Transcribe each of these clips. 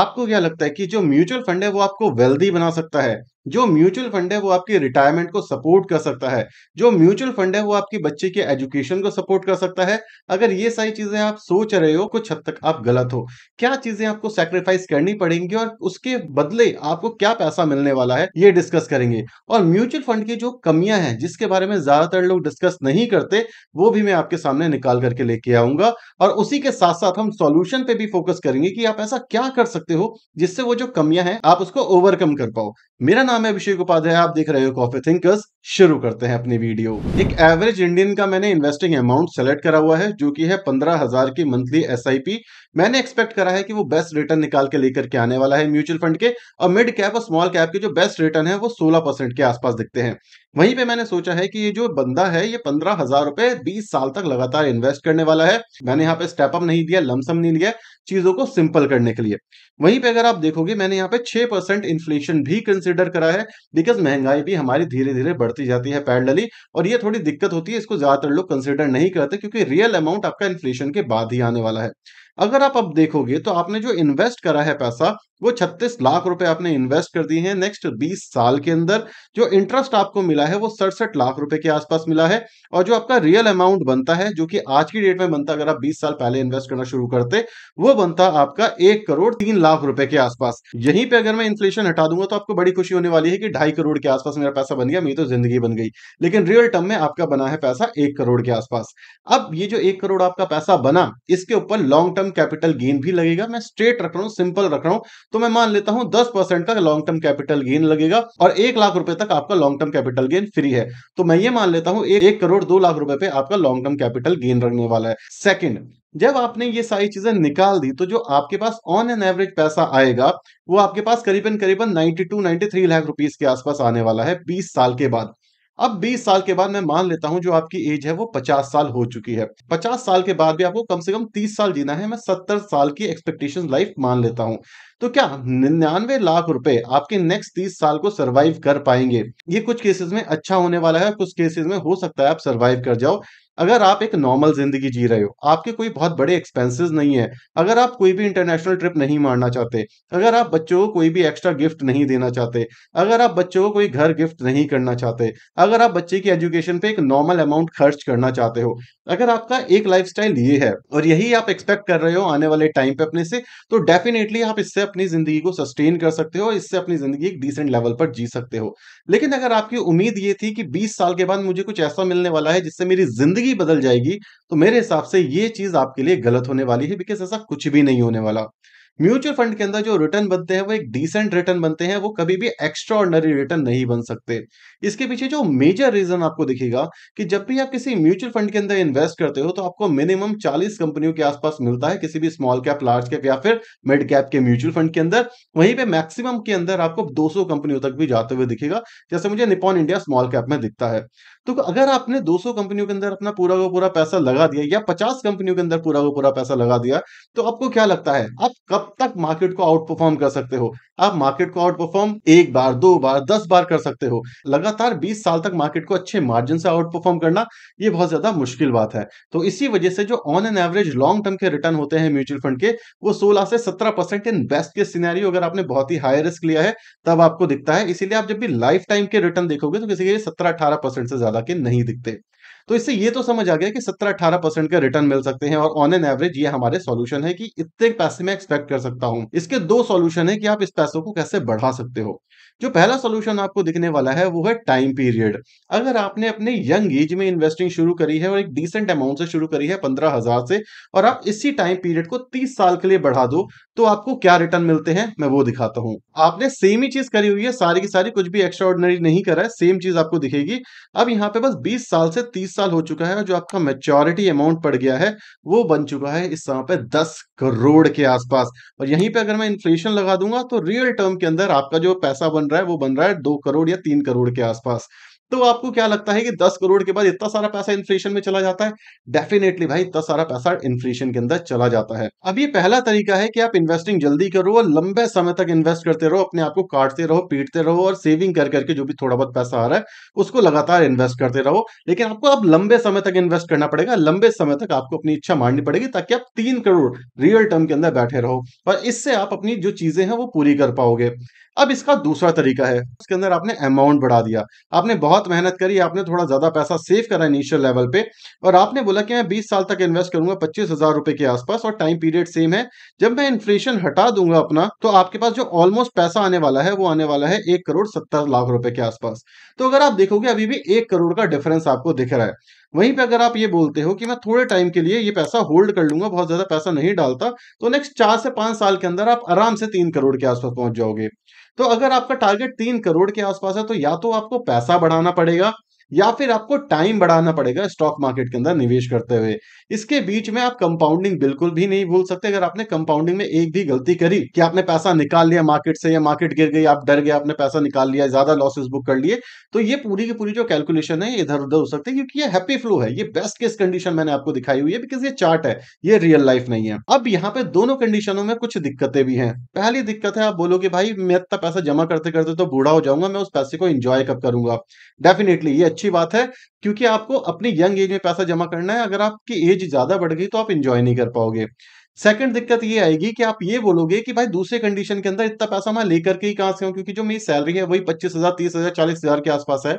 आपको क्या लगता है कि जो म्यूचुअल फंड है वो आपको वेल्दी बना सकता है जो म्यूचुअल फंड है वो आपकी रिटायरमेंट को सपोर्ट कर सकता है जो म्यूचुअल फंड है वो आपके बच्चे के एजुकेशन को सपोर्ट कर सकता है अगर ये सारी चीजें आप सोच रहे हो कुछ हद तक आप गलत हो क्या चीजें आपको सेक्रीफाइस करनी पड़ेंगी और उसके बदले आपको क्या पैसा मिलने वाला है ये डिस्कस करेंगे और म्यूचुअल फंड की जो कमियां हैं जिसके बारे में ज्यादातर लोग डिस्कस नहीं करते वो भी मैं आपके सामने निकाल करके लेके आऊंगा और उसी के साथ साथ हम सोल्यूशन पे भी फोकस करेंगे कि आप ऐसा क्या कर सकते हो जिससे वो जो कमियां हैं आप उसको ओवरकम कर पाओ मेरा नाम नाम है अभिषेक उपाध्याय आप देख रहे हो कॉफी थिंकर्स शुरू करते हैं अपनी वीडियो एक एवरेज इंडियन का मैंने इन्वेस्टिंग अमाउंट सेलेक्ट करा हुआ है जो कि है पंद्रह हजार की मंथली एसआईपी मैंने एक्सपेक्ट करा है कि वो बेस्ट रिटर्न निकाल के लेकर के आने वाला है म्यूचुअल फंड के और मिड कैप और स्मॉल कैप के जो बेस्ट रिटर्न है वो सोलह के आसपास दिखते हैं वहीं पे मैंने सोचा है कि ये जो बंदा है ये पंद्रह हजार रुपए बीस साल तक लगातार इन्वेस्ट करने वाला है मैंने यहाँ पे स्टेप अप नहीं दिया लमसम नहीं लिया चीजों को सिंपल करने के लिए वहीं पे अगर आप देखोगे मैंने यहाँ पे छह परसेंट इन्फ्लेशन भी कंसिडर करा है बिकॉज महंगाई भी हमारी धीरे धीरे बढ़ती जाती है पैरलली और ये थोड़ी दिक्कत होती है इसको ज्यादातर लोग कंसिडर नहीं करते क्योंकि रियल अमाउंट आपका इन्फ्लेशन के बाद ही आने वाला है अगर आप अब देखोगे तो आपने जो इन्वेस्ट करा है पैसा वो 36 लाख रुपए आपने इन्वेस्ट कर दिए हैं नेक्स्ट 20 साल के अंदर जो इंटरेस्ट आपको मिला है वो सड़सठ लाख रुपए के आसपास मिला है और जो आपका रियल अमाउंट बनता है जो कि आज की डेट में बनता अगर आप 20 साल पहले इन्वेस्ट करना शुरू करते वो बनता आपका एक करोड़ तीन लाख रुपए के आसपास यहीं पर अगर मैं इन्फ्लेशन हटा दूंगा तो आपको बड़ी खुशी होने वाली है कि ढाई करोड़ के आसपास मेरा पैसा बन गया मेरी तो जिंदगी बन गई लेकिन रियल टर्म में आपका बना है पैसा एक करोड़ के आसपास अब ये जो एक करोड़ आपका पैसा बना इसके ऊपर long term term capital gain भी लगेगा मैं स्ट्रेट रख रहा हूँ सिंपल रख रहा हूँ तो मैं मान लेता हूँ दस परसेंट का लॉन्ग टर्म कैपिटल गेन लगेगा और एक लाख रुपए तक आपका long term capital gain free है तो मैं ये मान लेता हूँ एक करोड़ दो लाख रुपए पे आपका लॉन्ग टर्म कैपिटल गेन रखने वाला है सेकेंड जब आपने ये सारी चीजें निकाल दी तो जो आपके पास ऑन एन एवरेज पैसा आएगा वो आपके पास करीबन करीबन 92 93 लाख रुपीस के आसपास आने वाला है 20 साल के बाद अब 20 साल के बाद मैं मान लेता हूं जो आपकी एज है वो 50 साल हो चुकी है 50 साल के बाद भी आपको कम से कम 30 साल जीना है मैं 70 साल की एक्सपेक्टेशन लाइफ मान लेता हूं तो क्या निन्यानवे लाख रुपए आपके नेक्स्ट 30 साल को सरवाइव कर पाएंगे ये कुछ केसेस में अच्छा होने वाला है कुछ केसेस में हो सकता है आप सरवाइव कर जाओ अगर आप एक नॉर्मल जिंदगी जी रहे हो आपके कोई बहुत बड़े एक्सपेंसेस नहीं है अगर आप कोई भी इंटरनेशनल ट्रिप नहीं मारना चाहते अगर आप बच्चों को कोई भी एक्स्ट्रा गिफ्ट नहीं देना चाहते अगर आप बच्चों को कोई घर गिफ्ट नहीं करना चाहते अगर आप बच्चे की एजुकेशन पे एक नॉर्मल अमाउंट खर्च करना चाहते हो अगर आपका एक लाइफ ये है और यही आप एक्सपेक्ट कर रहे हो आने वाले टाइम पे अपने से तो डेफिनेटली आप इससे अपनी जिंदगी को सस्टेन कर सकते हो इससे अपनी जिंदगी एक डिसेंट लेवल पर जी सकते हो लेकिन अगर आपकी उम्मीद ये थी कि बीस साल के बाद मुझे कुछ ऐसा मिलने वाला है जिससे मेरी जिंदगी जिंदगी बदल जाएगी तो मेरे हिसाब से ये चीज आपके लिए गलत होने वाली है बिकॉज ऐसा कुछ भी नहीं होने वाला म्यूचुअल फंड के अंदर जो रिटर्न बनते हैं वो एक डिसेंट रिटर्न बनते हैं वो कभी भी एक्स्ट्रा ऑर्डनरी रिटर्न नहीं बन सकते इसके पीछे जो मेजर रीजन आपको दिखेगा कि जब भी आप किसी म्यूचुअल फंड के अंदर इन्वेस्ट करते हो तो आपको मिनिमम 40 कंपनियों के आसपास मिलता है किसी भी स्मॉल कैप लार्ज कैप या फिर मिड कैप के म्यूचुअल फंड के अंदर वहीं पर मैक्सिमम के अंदर आपको दो कंपनियों तक भी जाते हुए दिखेगा जैसे मुझे निपॉन इंडिया स्मॉल कैप में दिखता है तो अगर आपने दो कंपनियों के अंदर अपना पूरा का पूरा पैसा लगा दिया या पचास कंपनियों के अंदर पूरा का पूरा पैसा लगा दिया तो आपको क्या लगता है आप कब तब तक मार्केट को आउट परफॉर्म कर सकते हो आप मार्केट को आउट परफॉर्म एक बार दो बार दस बार कर सकते हो लगातार बीस साल तक मार्केट को अच्छे मार्जिन से आउट परफॉर्म करना ये बहुत ज्यादा मुश्किल बात है तो इसी वजह से जो on an average long term के रिटर्न होते हैं म्यूचुअल फंड के वो सोलह से सत्रह परसेंट इन बेस्ट के सिनेरियो अगर आपने बहुत ही हाई रिस्क लिया है तब आपको दिखता है इसीलिए आप जब भी लाइफ टाइम के रिटर्न देखोगे तो किसी के लिए सत्रह अठारह परसेंट से ज्यादा के नहीं दिखते तो इससे ये तो समझ आ गया कि 17-18 परसेंट का रिटर्न मिल सकते हैं और ऑन एन एवरेज ये हमारे सोल्यूशन है कि इतने पैसे में एक्सपेक्ट कर सकता हूँ इसके दो सोल्यूशन है कि आप इस पैसों को कैसे बढ़ा सकते हो जो पहला सोल्यूशन आपको दिखने वाला है वो है टाइम पीरियड अगर आपने अपने यंग एज में इन्वेस्टिंग शुरू करी है और एक डिसेंट अमाउंट से शुरू करी है पंद्रह हजार से और आप इसी टाइम पीरियड को तीस साल के लिए बढ़ा दो तो आपको क्या रिटर्न मिलते हैं मैं वो दिखाता हूं आपने सेम ही चीज करी हुई है सारी की सारी कुछ भी एक्स्ट्रा नहीं करा है सेम चीज आपको दिखेगी अब यहाँ पे बस बीस साल से तीस साल हो चुका है और जो आपका मेच्योरिटी अमाउंट पड़ गया है वो बन चुका है इस समय पे दस करोड़ के आसपास और यहीं पे अगर मैं इन्फ्लेशन लगा दूंगा तो रियल टर्म के अंदर आपका जो पैसा बन रहा है वो बन रहा है दो करोड़ या तीन करोड़ के आसपास तो आपको क्या लगता है कि 10 करोड़ के बाद इतना सारा पैसा इन्फ्लेशन में चला जाता है डेफिनेटली भाई इतना सारा पैसा इन्फ्लेशन के अंदर चला जाता है अब ये पहला तरीका है कि आप इन्वेस्टिंग जल्दी करो और लंबे समय तक इन्वेस्ट करते रहो अपने आप को काटते रहो पीटते रहो और सेविंग कर करके जो भी थोड़ा बहुत पैसा आ रहा है उसको लगातार इन्वेस्ट करते रहो लेकिन आपको अब लंबे समय तक इन्वेस्ट करना पड़ेगा लंबे समय तक आपको अपनी इच्छा माननी पड़ेगी ताकि आप तीन करोड़ रियल टर्म के अंदर बैठे रहो और इससे आप अपनी जो चीजें हैं वो पूरी कर पाओगे अब इसका दूसरा तरीका है उसके अंदर आपने अमाउंट बढ़ा दिया आपने बहुत मेहनत करी आपने थोड़ा ज्यादा पैसा सेव करा इनिशियल लेवल पे और आपने बोला कि मैं 20 साल तक इन्वेस्ट करूंगा पच्चीस हजार रुपए के आसपास और टाइम पीरियड सेम है जब मैं इन्फ्लेशन हटा दूंगा अपना तो आपके पास जो ऑलमोस्ट पैसा आने वाला है वो आने वाला है एक करोड़ सत्तर लाख रुपए के आसपास तो अगर आप देखोगे अभी भी एक करोड़ का डिफरेंस आपको दिख रहा है वहीं पे अगर आप ये बोलते हो कि मैं थोड़े टाइम के लिए ये पैसा होल्ड कर लूंगा बहुत ज्यादा पैसा नहीं डालता तो नेक्स्ट चार से पांच साल के अंदर आप आराम से तीन करोड़ के आसपास पहुंच जाओगे तो अगर आपका टारगेट तीन करोड़ के आसपास है तो या तो आपको पैसा बढ़ाना पड़ेगा या फिर आपको टाइम बढ़ाना पड़ेगा स्टॉक मार्केट के अंदर निवेश करते हुए इसके बीच में आप कंपाउंडिंग बिल्कुल भी नहीं भूल सकते अगर आपने कंपाउंडिंग में एक भी गलती करी कि आपने पैसा निकाल लिया मार्केट से या मार्केट गिर गई आप डर गए आपने पैसा निकाल लिया ज्यादा लॉसेस बुक कर लिए तो ये पूरी की पूरी जो कैलकुलेशन है इधर उधर हो सकती है क्योंकि ये हैप्पी फ्लो है ये बेस्ट केस कंडीशन मैंने आपको दिखाई हुई है बिकॉज ये चार्ट है ये रियल लाइफ नहीं है अब यहाँ पे दोनों कंडीशनों में कुछ दिक्कतें भी हैं पहली दिक्कत है आप बोलोगे भाई मैं इतना पैसा जमा करते करते तो बूढ़ा हो जाऊंगा मैं उस पैसे को एंजॉय कब करूंगा डेफिनेटली ये अच्छी अच्छी बात है क्योंकि आपको अपनी यंग एज में पैसा जमा करना है अगर आपकी एज ज्यादा बढ़ गई तो आप इंजॉय नहीं कर पाओगे सेकंड दिक्कत ये आएगी कि आप ये बोलोगे कि भाई दूसरे कंडीशन के अंदर इतना पैसा मैं लेकर के ही कहां से हूं क्योंकि जो मेरी सैलरी है वही पच्चीस हजार तीस हजार चालीस हजार के आसपास है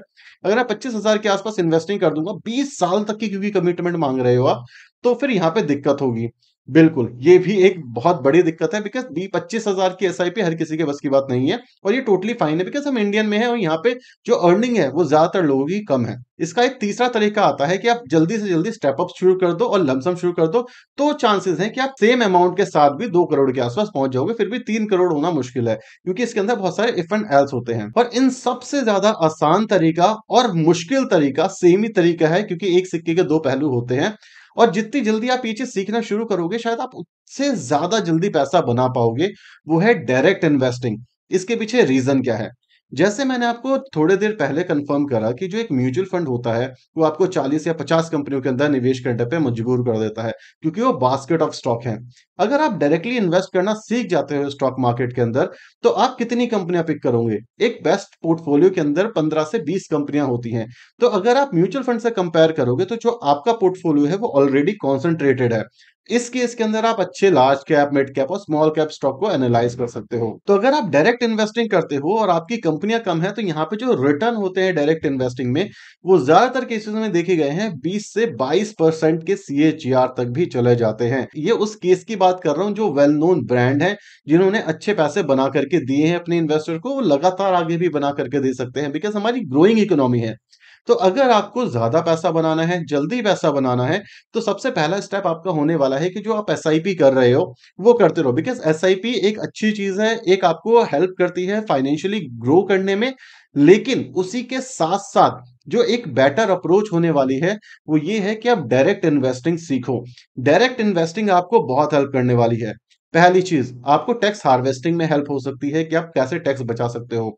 अगर आप पच्चीस हजार के आसपास इन्वेस्टिंग कर दूंगा बीस साल तक की क्योंकि कमिटमेंट मांग रहे हो आप तो फिर यहाँ पे दिक्कत होगी बिल्कुल ये भी एक बहुत बड़ी दिक्कत है बिकॉज बी पच्चीस हजार की एस हर किसी के बस की बात नहीं है और ये टोटली फाइन है बिकॉज हम इंडियन में है और यहाँ पे जो अर्निंग है वो ज्यादातर लोगों की कम है इसका एक तीसरा तरीका आता है कि आप जल्दी से जल्दी स्टेप अप शुरू कर दो और लमसम शुरू कर दो तो चांसेस हैं कि आप सेम अमाउंट के साथ भी दो करोड़ के आसपास पहुंच जाओगे फिर भी तीन करोड़ होना मुश्किल है क्योंकि इसके अंदर बहुत सारे इफ एंड एल्स होते हैं और इन सबसे ज्यादा आसान तरीका और मुश्किल तरीका सेम ही तरीका है क्योंकि एक सिक्के के दो पहलू होते हैं और जितनी जल्दी आप ये चीज सीखना शुरू करोगे शायद आप उससे ज्यादा जल्दी पैसा बना पाओगे वो है डायरेक्ट इन्वेस्टिंग इसके पीछे रीजन क्या है जैसे मैंने आपको थोड़ी देर पहले कंफर्म करा कि जो एक म्यूचुअल फंड होता है वो आपको 40 या 50 कंपनियों के अंदर निवेश करने पे मजबूर कर देता है क्योंकि वो बास्केट ऑफ स्टॉक है अगर आप डायरेक्टली इन्वेस्ट करना सीख जाते हो स्टॉक मार्केट के अंदर तो आप कितनी कंपनियां पिक करोगे एक बेस्ट पोर्टफोलियो के अंदर पंद्रह से बीस कंपनियां होती हैं तो अगर आप म्यूचुअल फंड से कंपेयर करोगे तो जो आपका पोर्टफोलियो है वो ऑलरेडी कॉन्सेंट्रेटेड है इस केस के अंदर आप अच्छे लार्ज कैप मिड कैप और स्मॉल कैप स्टॉक को एनालाइज कर सकते हो तो अगर आप डायरेक्ट इन्वेस्टिंग करते हो और आपकी कंपनियां कम है तो यहाँ पे जो रिटर्न होते हैं डायरेक्ट इन्वेस्टिंग में वो ज्यादातर केसेस में देखे गए हैं 20 से 22 परसेंट के सी तक भी चले जाते हैं ये उस केस की बात कर रहा हूँ जो वेल नोन ब्रांड है जिन्होंने अच्छे पैसे बना करके दिए हैं अपने इन्वेस्टर को वो लगातार आगे भी बना करके दे सकते हैं बिकॉज हमारी ग्रोइंग इकोनॉमी है तो अगर आपको ज़्यादा पैसा बनाना है जल्दी पैसा बनाना है तो सबसे पहला स्टेप आपका होने वाला है कि जो आप एस कर रहे हो वो करते रहो बिकॉज एस एक अच्छी चीज़ है एक आपको हेल्प करती है फाइनेंशियली ग्रो करने में लेकिन उसी के साथ साथ जो एक बेटर अप्रोच होने वाली है वो ये है कि आप डायरेक्ट इन्वेस्टिंग सीखो डायरेक्ट इन्वेस्टिंग आपको बहुत हेल्प करने वाली है पहली चीज आपको टैक्स हार्वेस्टिंग में हेल्प हो सकती है कि आप कैसे टैक्स बचा सकते हो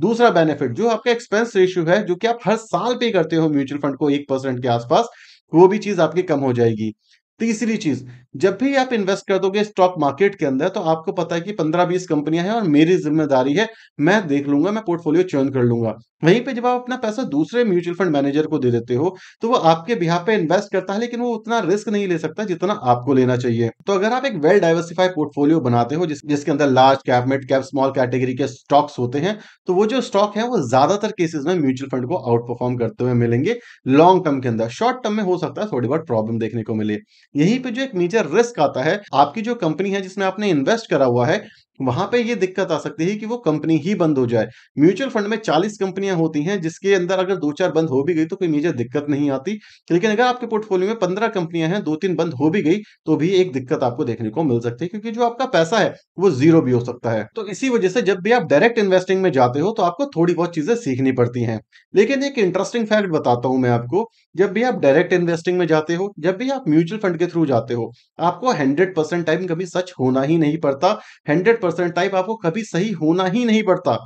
दूसरा बेनिफिट जो आपका एक्सपेंस रेशियो है जो कि आप हर साल पे करते हो म्यूचुअल फंड को एक परसेंट के आसपास वो भी चीज आपकी कम हो जाएगी तीसरी चीज जब भी आप इन्वेस्ट कर दोगे स्टॉक मार्केट के अंदर तो आपको पता है कि पंद्रह बीस कंपनियां हैं और मेरी जिम्मेदारी है मैं देख लूंगा मैं पोर्टफोलियो चर्न कर लूंगा वहीं पे जब आप अपना पैसा दूसरे म्यूचुअल फंड मैनेजर को दे देते हो तो वो आपके बिहार पे इन्वेस्ट करता है लेकिन वो उतना रिस्क नहीं ले सकता जितना आपको लेना चाहिए तो अगर आप एक वेल डाइवर्सिफाइड पोर्टफोलियो बनाते हो जिस, जिसके अंदर large cap mid cap small category के स्टॉक्स होते हैं तो वो जो स्टॉक है वो ज्यादातर केसेस में म्यूचुअल फंड को आउट परफॉर्म करते हुए मिलेंगे लॉन्ग टर्म के अंदर शॉर्ट टर्म में हो सकता है थोड़ी बहुत प्रॉब्लम देखने को मिले यहीं पर जो एक नीचे मेजर रिस्क आता है आपकी जो कंपनी है जिसमें आपने इन्वेस्ट करा हुआ है वहां पे ये दिक्कत आ सकती है कि वो कंपनी ही बंद हो जाए म्यूचुअल फंड में 40 कंपनियां होती हैं जिसके अंदर अगर दो चार बंद हो भी गई तो कोई मेजर दिक्कत नहीं आती लेकिन अगर आपके पोर्टफोलियो में 15 कंपनियां हैं दो तीन बंद हो भी गई तो भी एक दिक्कत आपको देखने को मिल सकती है क्योंकि जो आपका पैसा है वो जीरो भी हो सकता है तो इसी वजह से जब भी आप डायरेक्ट इन्वेस्टिंग में जाते हो तो आपको थोड़ी बहुत चीजें सीखनी पड़ती है लेकिन एक इंटरेस्टिंग फैक्ट बताता हूं मैं आपको जब भी आप डायरेक्ट इन्वेस्टिंग में जाते हो जब भी आप म्यूचुअल फंड के थ्रू जाते हो आपको हंड्रेड टाइम कभी सच होना ही नहीं पड़ता हंड्रेड परसेंट टाइप आपको कभी सही होना ही नहीं पड़ता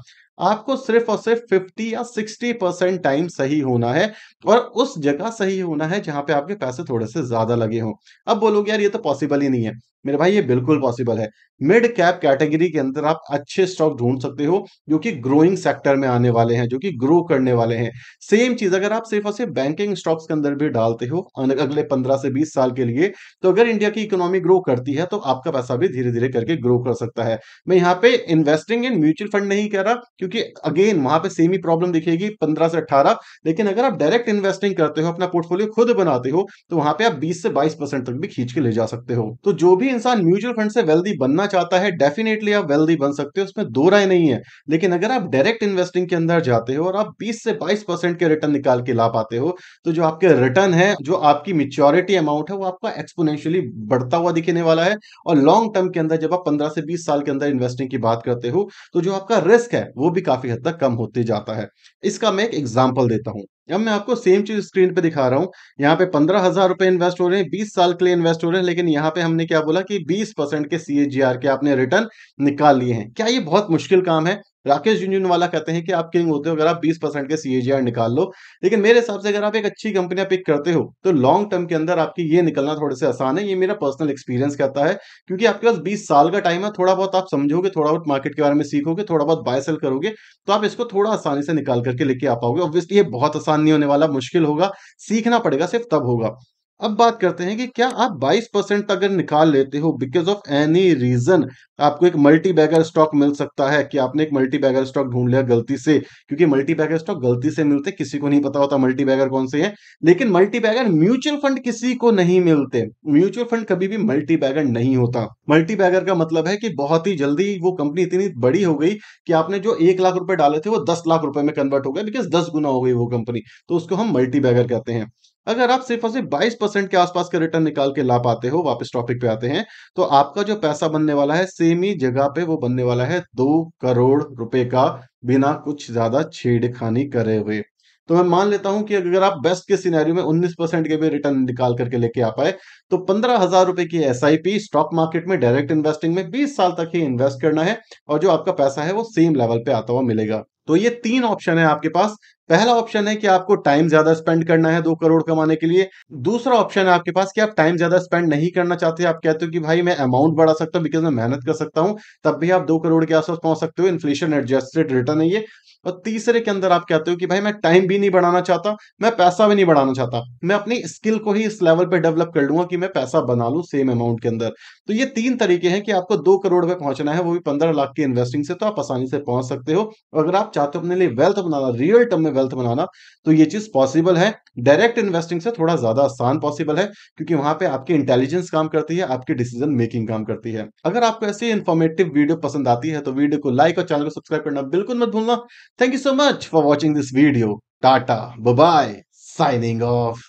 आपको सिर्फ और सिर्फ 50 या 60 परसेंट टाइम सही होना है और उस जगह सही होना है जहां पे आपके पैसे थोड़े से ज्यादा लगे हों अब बोलोगे यार ये तो पॉसिबल ही नहीं है मेरे भाई ये बिल्कुल पॉसिबल है मिड कैप कैटेगरी के अंदर आप अच्छे स्टॉक ढूंढ सकते हो जो कि ग्रोइंग सेक्टर में आने वाले हैं जो कि ग्रो करने वाले हैं सेम चीज अगर आप सिर्फ और सिर्फ बैंकिंग स्टॉक्स के अंदर भी डालते हो अगले पंद्रह से बीस साल के लिए तो अगर इंडिया की इकोनॉमी ग्रो करती है तो आपका पैसा भी धीरे धीरे करके ग्रो कर सकता है मैं यहाँ पे इन्वेस्टिंग इन म्यूचुअल फंड नहीं कह रहा क्योंकि अगेन वहां पे सेम ही प्रॉब्लम दिखेगी पंद्रह से 18 लेकिन अगर आप डायरेक्ट इन्वेस्टिंग करते हो अपना पोर्टफोलियो खुद बनाते हो तो वहां पे आप बीस से बाईस परसेंट तक भी खींच के ले जा सकते हो तो जो भी इंसान म्यूचुअल फंड से वेल्दी बनना चाहता है डेफिनेटली आप वेल्दी बन सकते हो उसमें दो राय नहीं है लेकिन अगर आप डायरेक्ट इन्वेस्टिंग के अंदर जाते हो और आप बीस से बाईस के रिटर्न निकाल के ला पाते हो तो जो आपके रिटर्न है जो आपकी मिच्योरिटी अमाउंट है वो आपका एक्सपोनेंशियली बढ़ता हुआ दिखने वाला है और लॉन्ग टर्म के अंदर जब आप पंद्रह से बीस साल के अंदर इन्वेस्टिंग की बात करते हो तो जो आपका रिस्क है वो भी काफी हद तक कम होते जाता है इसका मैं एक एग्जाम्पल देता हूँ अब मैं आपको सेम चीज स्क्रीन पे दिखा रहा हूँ यहाँ पे पंद्रह हजार रुपए इन्वेस्ट हो रहे हैं बीस साल के लिए इन्वेस्ट हो रहे हैं लेकिन यहाँ पे हमने क्या बोला कि बीस परसेंट के सी के आपने रिटर्न निकाल लिए हैं क्या ये बहुत मुश्किल काम है राकेश यूनियन वाला कहते हैं कि आप किंग होते हो अगर आप 20 परसेंट के सीएजीआर निकाल लो लेकिन मेरे हिसाब से अगर आप एक अच्छी कंपनियां पिक करते हो तो लॉन्ग टर्म के अंदर आपकी ये निकलना थोड़े से आसान है ये मेरा पर्सनल एक्सपीरियंस कहता है क्योंकि आपके पास बीस साल का टाइम है थोड़ा बहुत आप समझोगे थोड़ा बहुत मार्केट के बारे में सीखोगे थोड़ा बहुत बाय सेल करोगे तो आप इसको थोड़ा आसानी से निकाल करके लेके आ पाओगे ऑब्वियसली ये बहुत आसान नहीं होने वाला मुश्किल होगा सीखना पड़ेगा सिर्फ तब होगा अब बात करते हैं कि क्या आप 22 परसेंट अगर निकाल लेते हो बिकॉज ऑफ एनी रीजन आपको एक मल्टी बैगर स्टॉक मिल सकता है कि आपने एक मल्टी बैगर स्टॉक ढूंढ लिया गलती से क्योंकि मल्टी बैगर स्टॉक गलती से मिलते किसी को नहीं पता होता मल्टी बैगर कौन से हैं लेकिन मल्टी बैगर म्यूचुअल फंड किसी को नहीं मिलते म्यूचुअल फंड कभी भी मल्टी बैगर नहीं होता मल्टी बैगर का मतलब है कि बहुत ही जल्दी वो कंपनी इतनी बड़ी हो गई कि आपने जो एक लाख रुपए डाले थे वो दस लाख रुपए में कन्वर्ट हो गया बिकॉज दस गुना हो गई वो कंपनी तो उसको हम मल्टी बैगर कहते हैं अगर आप सिर्फ और सिर्फ बाईस परसेंट के आसपास का रिटर्न निकाल के ला पाते हो वापस टॉपिक पे आते हैं तो आपका जो पैसा बनने वाला है सेम ही जगह पे वो बनने वाला है दो करोड़ रुपए का बिना कुछ ज्यादा छेड़खानी करे हुए तो मैं मान लेता हूं कि अगर आप बेस्ट के सिनेरियो में 19 परसेंट के भी रिटर्न निकाल करके लेके आ पाए तो पंद्रह हजार रुपए की एस स्टॉक मार्केट में डायरेक्ट इन्वेस्टिंग में 20 साल तक ही इन्वेस्ट करना है और जो आपका पैसा है वो सेम लेवल पे आता हुआ मिलेगा तो ये तीन ऑप्शन है आपके पास पहला ऑप्शन है कि आपको टाइम ज्यादा स्पेंड करना है दो करोड़ कमाने के लिए दूसरा ऑप्शन है आपके पास कि आप टाइम ज्यादा स्पेंड नहीं करना चाहते आप कहते हो कि भाई मैं अमाउंट बढ़ा सकता हूं बिकॉज मैं मेहनत कर सकता हूं तब भी आप दो करोड़ के आसपास पहुंच सकते हो इन्फ्लेशन एडजस्टेड रिटर्न है ये और तीसरे के अंदर आप कहते हो कि भाई मैं टाइम भी नहीं बढ़ाना चाहता मैं पैसा भी नहीं बढ़ाना चाहता मैं अपनी स्किल को ही इस लेवल पे डेवलप कर लूंगा कि मैं पैसा बना लू सेम अमाउंट के अंदर तो ये तीन तरीके हैं कि आपको दो करोड़ पे पहुंचना है वो भी पंद्रह लाख की इन्वेस्टिंग से तो आप आसानी से पहुंच सकते हो अगर आप चाहते हो अपने लिए वेल्थ बनाना रियल टर्म में वेल्थ बनाना तो ये चीज पॉसिबल है डायरेक्ट इन्वेस्टिंग से थोड़ा ज्यादा आसान पॉसिबल है क्योंकि वहां पे आपकी इंटेलिजेंस काम करती है आपकी डिसीजन मेकिंग काम करती है अगर आपको ऐसी इन्फॉर्मेटिव वीडियो पसंद आती है तो वीडियो को लाइक और चैनल को सब्सक्राइब करना बिल्कुल मत भूलना thank you so much for watching this video टाटा बाय साइनिंग ऑफ